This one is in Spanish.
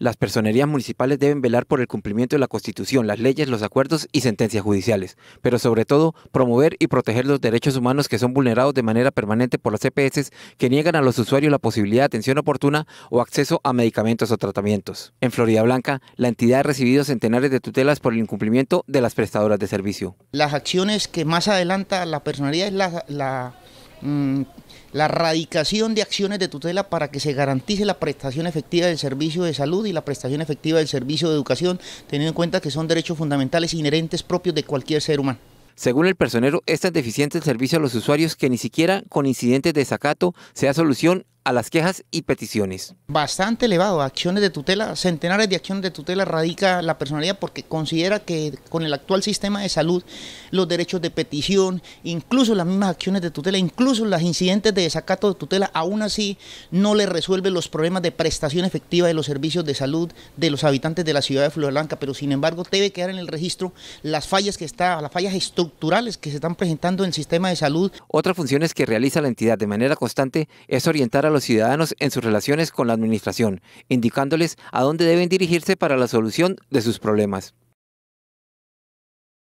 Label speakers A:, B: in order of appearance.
A: Las personerías municipales deben velar por el cumplimiento de la Constitución, las leyes, los acuerdos y sentencias judiciales, pero sobre todo promover y proteger los derechos humanos que son vulnerados de manera permanente por las CPS e que niegan a los usuarios la posibilidad de atención oportuna o acceso a medicamentos o tratamientos. En Florida Blanca, la entidad ha recibido centenares de tutelas por el incumplimiento de las prestadoras de servicio.
B: Las acciones que más adelanta la personería es la, la Mm, la radicación de acciones de tutela para que se garantice la prestación efectiva del servicio de salud y la prestación efectiva del servicio de educación, teniendo en cuenta que son derechos fundamentales inherentes propios de cualquier ser humano. Según el personero, esta es deficiente el servicio a los usuarios que ni siquiera con incidentes
A: de desacato sea solución a las quejas y peticiones.
B: Bastante elevado, acciones de tutela, centenares de acciones de tutela radica la personalidad porque considera que con el actual sistema de salud, los derechos de petición, incluso las mismas acciones de tutela, incluso los incidentes de desacato de tutela, aún así no le resuelve los problemas de prestación efectiva de los servicios de salud de los habitantes de la ciudad de Floranca, pero sin embargo debe quedar en el registro las fallas que está, las fallas estructurales que se están presentando en el sistema de salud. Otras funciones que realiza la entidad de
A: manera constante es orientar a a los ciudadanos en sus relaciones con la administración, indicándoles a dónde deben dirigirse para la solución de sus problemas.